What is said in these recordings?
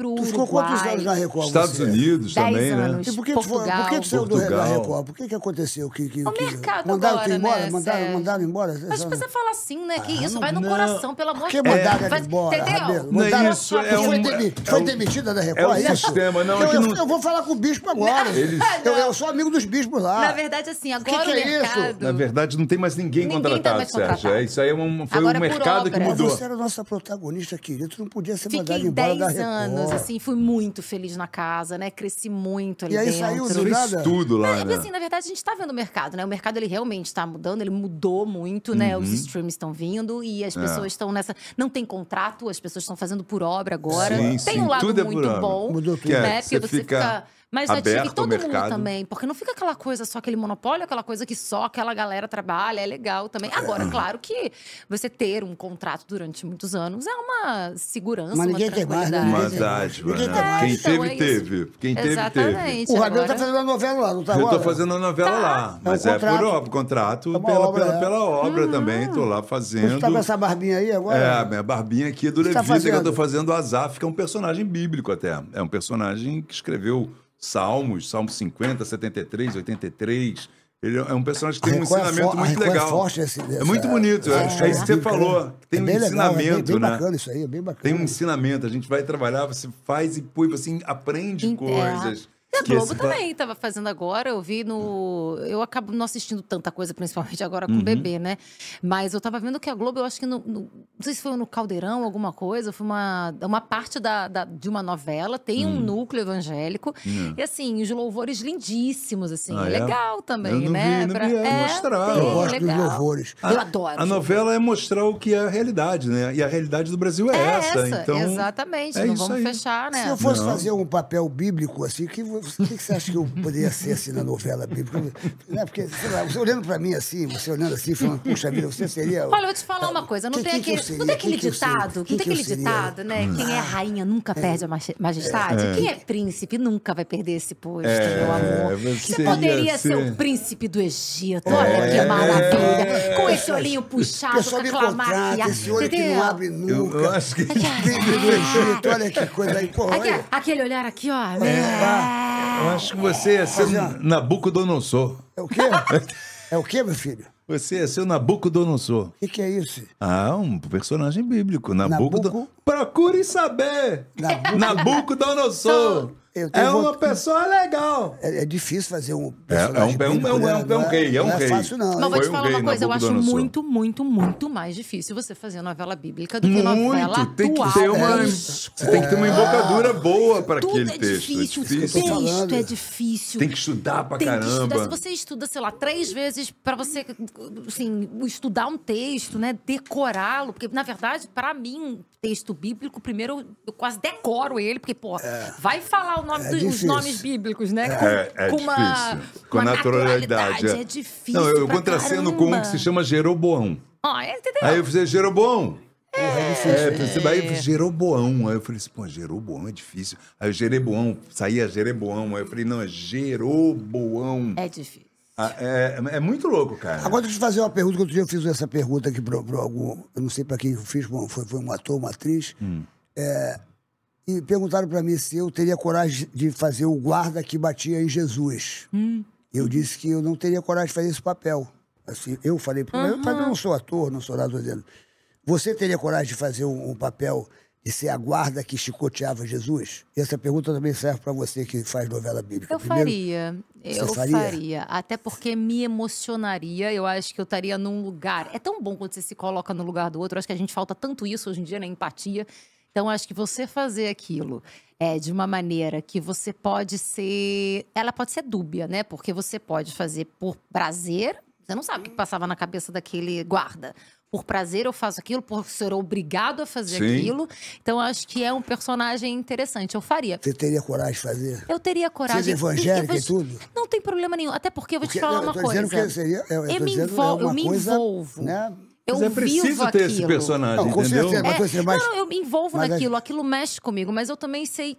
para o Uruguai. Tu ficou quantos anos na Record? Estados você? Unidos Dez também, né? anos, né? E por que Portugal. tu, por que tu saiu da Record? Por que, que aconteceu? Que, que, o que... mercado mandaram agora, embora, né, mandaram, Sérgio? mandaram embora? Mas você fala assim, né? Que ah, isso não, vai no não. coração, pelo amor de Deus. Por que mandaram é, embora, Rabelo? Mandaram isso é foi, foi demitida da Record? É, é o sistema, não. Eu, vou falar com o bispo agora. Eu, sou amigo dos bispos lá. Na verdade, assim, agora o é mercado... Na verdade, não tem mais ninguém tá contratado, Sérgio. É, isso aí foi um mercado que mudou. Você era a nossa protagonista, querida. Tu não podia ser mandado embora da Record. anos assim, fui muito feliz na casa, né? Cresci muito ali e aí dentro. Saiu do nada. tudo lá. Mas, né? assim, na verdade, a gente tá vendo o mercado, né? O mercado ele realmente está mudando, ele mudou muito, uhum. né? Os uhum. streams estão vindo e as é. pessoas estão é. nessa. Não tem contrato, as pessoas estão fazendo por obra agora. Sim, tem sim, um lado é muito bom. Mudou né? tudo. Que é, né? Porque você fica... fica mas já tive todo mundo também, porque não fica aquela coisa só aquele monopólio, aquela coisa que só aquela galera trabalha, é legal também. Agora, é. claro que você ter um contrato durante muitos anos é uma segurança, Mas ninguém uma quer mais, né? Uma dádiva, né? Quem então, teve, é teve. Quem teve, Exatamente, teve. O Rabelo está fazendo a novela lá, não tá? Eu estou fazendo a novela tá. lá, é mas é, por obra, contrato é pela, obra, pela, é. pela obra uhum. também, estou lá fazendo. Você tá com essa barbinha aí agora? É, minha barbinha aqui do Levita, tá que eu estou fazendo o Azar que é um personagem bíblico até. É um personagem que escreveu Salmos, Salmo 50, 73, 83. Ele é um personagem que tem um é ensinamento muito é legal. É, muito é. bonito. É, é, isso que você falou. Tem um legal, ensinamento, bem, bem né? bacana isso aí, é bem bacana. Tem um ensinamento. A gente vai trabalhar, você faz e põe, você aprende coisas da Globo também estava fazendo agora. Eu vi no. Eu acabo não assistindo tanta coisa, principalmente agora com o uhum. bebê, né? Mas eu estava vendo que a Globo, eu acho que no, no, não sei se foi no Caldeirão, alguma coisa, foi uma, uma parte da, da de uma novela, tem um hum. núcleo evangélico. É. E assim, os louvores lindíssimos, assim. Ah, é? é? Legal também, eu né? Vi, não pra... É, é, mostrar. eu gosto legal. dos louvores. A, eu adoro. A novela é mostrar o que é a realidade, né? E a realidade do Brasil é, é essa, essa. Então, Exatamente. É não vamos aí. fechar, né? Se eu fosse não. fazer um papel bíblico, assim, que o é que você acha que eu poderia ser assim na novela bíblica? Não, porque, sei lá, você olhando para mim assim, você olhando assim, falando, puxa vida, você seria. Olha, eu vou te falar tá, uma coisa, não, que, tem, aquele, não tem aquele ditado, não tem aquele ditado, né? Hum. Quem é rainha nunca é. perde a majestade. É. Quem é. é príncipe nunca vai perder esse posto, é. meu amor. Você, poderia assim. ser... o príncipe do Egito, olha é. que maravilha. Com esse olhinho puxado, com a clamaria. Esse olho que não abre nunca. Eu, eu acho que. Príncipe do Egito, olha que coisa aí, Aquele olhar aqui, ó. É. Né? Eu acho que você ia é ser Fazendo. Nabucodonosor. É o quê? é o quê, meu filho? Você ia é ser o Nabucodonosor. O que, que, é isso? Ah, um personagem bíblico. Nabucodonosor. Nabucodonosor. Procure saber! Nabucodonosor! é uma vontade... pessoa legal. É, é, difícil fazer um personagem. É, é, um, é, um, rei, é um rei. Não é, é, é fácil, não. Mas vou te falar um uma coisa: eu acho muito, muito, muito mais difícil você fazer novela bíblica do muito, que novela tem Que ter uma, Você tem que ter uma embocadura boa para aquele é texto. Difícil, é difícil. O texto é difícil. Tem que estudar pra tem caramba. Que estudar. Se você estuda, sei lá, três vezes para você assim, estudar um texto, né? Decorá-lo. Porque, na verdade, para mim, texto bíblico, primeiro eu quase decoro ele, porque, pô, vai falar nome é dos, os nomes bíblicos, né? É, com, é, é com uma, com naturalidade. É. é. difícil. Não, eu contraceno com um que se chama Jeroboão. Ó, oh, entendeu? Aí eu fiz Jeroboão. É, é, é, aí eu é. Jeroboão. Aí eu falei assim, pô, Jeroboão é difícil. Aí Jeroboão, saía Jeroboão. Aí eu falei, não, é Jeroboão. É difícil. Ah, é, é, muito louco, cara. Agora, deixa eu te fazer uma pergunta, que outro dia eu fiz essa pergunta aqui para algum. Eu não sei para quem eu fiz, foi, foi um ator, uma atriz. Hum. É, e perguntaram para mim se eu teria coragem de fazer o guarda que batia em Jesus. Hum. Eu disse que eu não teria coragem de fazer esse papel. Assim, eu falei, uhum. eu, mas eu não sou ator, não sou nada dizendo. Você teria coragem de fazer um, um papel de ser a guarda que chicoteava Jesus? Essa pergunta também serve para você que faz novela bíblica. Eu Primeiro, faria. Eu faria? faria? Até porque me emocionaria. Eu acho que eu estaria num lugar. É tão bom quando você se coloca no lugar do outro. Eu acho que a gente falta tanto isso hoje em dia, na né? empatia. Então, acho que você fazer aquilo é, de uma maneira que você pode ser. Ela pode ser dúbia, né? Porque você pode fazer por prazer. Você não sabe o que passava na cabeça daquele guarda. Por prazer eu faço aquilo, por ser obrigado a fazer Sim. aquilo. Então acho que é um personagem interessante. Eu faria. Você teria coragem de fazer? Eu teria coragem. Você é evangélica e, tudo? Não tem problema nenhum. Até porque eu vou porque, te falar uma coisa. Que seria, eu, eu, é eu me, envol... eu me coisa, envolvo. Né? Eu mas é preciso ter aquilo. esse personagem, não, entendeu? Certeza, mas, é, assim, é, mas, não, eu me envolvo mas, naquilo, aquilo mexe comigo, mas eu também sei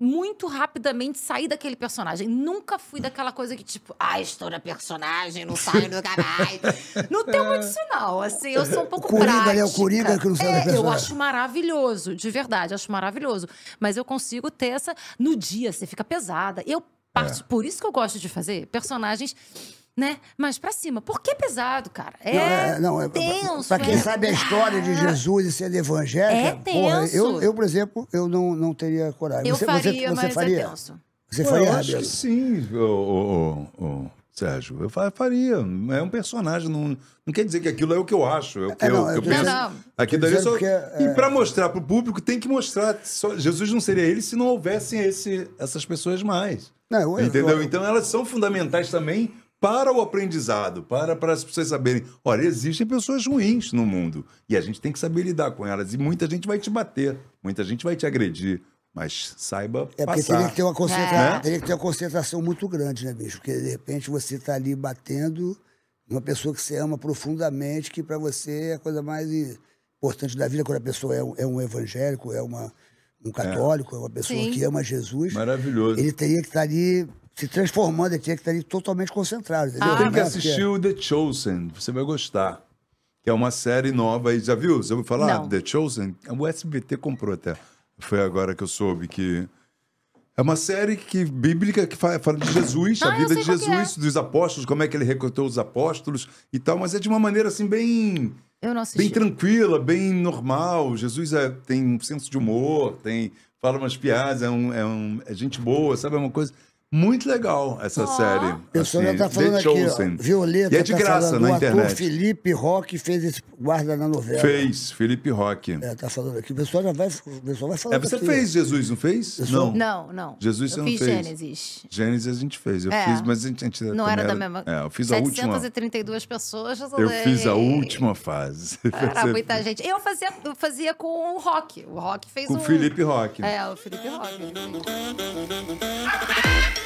muito rapidamente sair daquele personagem. Nunca fui daquela coisa que, tipo, ah, estou na personagem, não saio do mais. não tem muito isso, não. Assim, eu sou um pouco o Coringa, né? prática. O Coringa que não sai é, da personagem. Eu acho maravilhoso, de verdade, acho maravilhoso. Mas eu consigo ter essa... No dia, você fica pesada. Eu parto... É. Por isso que eu gosto de fazer personagens né? Mas pra cima. Porque que pesado, cara. É, não, é, não, é tenso. Pra quem é... sabe a história de ah! Jesus e ser evangélico. É tenso. Porra, eu, eu, por exemplo, eu não, não teria coragem. Eu você, faria, você, você mas é faria? é tenso. Você faria, eu acho que sim, oh, oh, oh, Sérgio. Eu faria. É um personagem. Não, não quer dizer que aquilo é o que eu acho. É o que, é, eu, não, eu, que não, penso. Não. Aqui daí só... É, e para mostrar para o público, tem que mostrar. Só... Jesus não seria ele se não houvessem esse, essas pessoas mais. Não, eu, Entendeu? então elas são fundamentais também para o aprendizado, para, para as pessoas saberem. Olha, existem pessoas ruins no mundo e a gente tem que saber lidar com elas. E muita gente vai te bater, muita gente vai te agredir. Mas saiba. É porque passar. teria que ter uma concentração. É. Teria que ter uma concentração muito grande, né, bicho? Porque de repente você está ali batendo uma pessoa que você ama profundamente, que para você é a coisa mais importante da vida, quando a pessoa é um, é um evangélico, é uma, um é. católico, é, é uma pessoa Sim. que ama Jesus. Maravilhoso. Ele teria que estar tá ali se transformando, ele tinha que estar tá ali totalmente concentrado. Entendeu? Ah, tem que é, assistir o The Chosen, você vai gostar. Que é uma série nova aí. Já viu? Você ouviu falar? Não. The Chosen? O SBT comprou até. Foi agora que eu soube que. É uma série que, bíblica que fala, de Jesus, ah, a vida de é. Jesus, é. dos apóstolos, como é que ele recrutou os apóstolos e tal, mas é de uma maneira assim bem. Eu não Bem tranquila, bem normal. Jesus é, tem um senso de humor, tem fala umas piadas, é, um, é, um, é gente boa, sabe? É uma coisa. Muito legal essa oh. série. A pessoa assim, tá falando aqui, ó, Violeta. E é de tá graça na internet. O Felipe Roque fez esse guarda na novela. Fez, Felipe Roque. É, tá falando aqui. O pessoal já vai, o pessoal vai falar. É, você aqui. fez Jesus, não fez? Pessoal? Não. Não, não. Jesus eu você não fez. Gênesis. Gênesis a gente fez. Eu é. fiz, mas a gente. A gente não primeira, era da mesma. É, eu fiz a última. 732 pessoas. Eu, eu fiz a última fase. Era muita gente. Eu fazia, eu fazia com o Rock. O Rock fez com o. Com o Felipe Roque. É, o Felipe Roque. Tá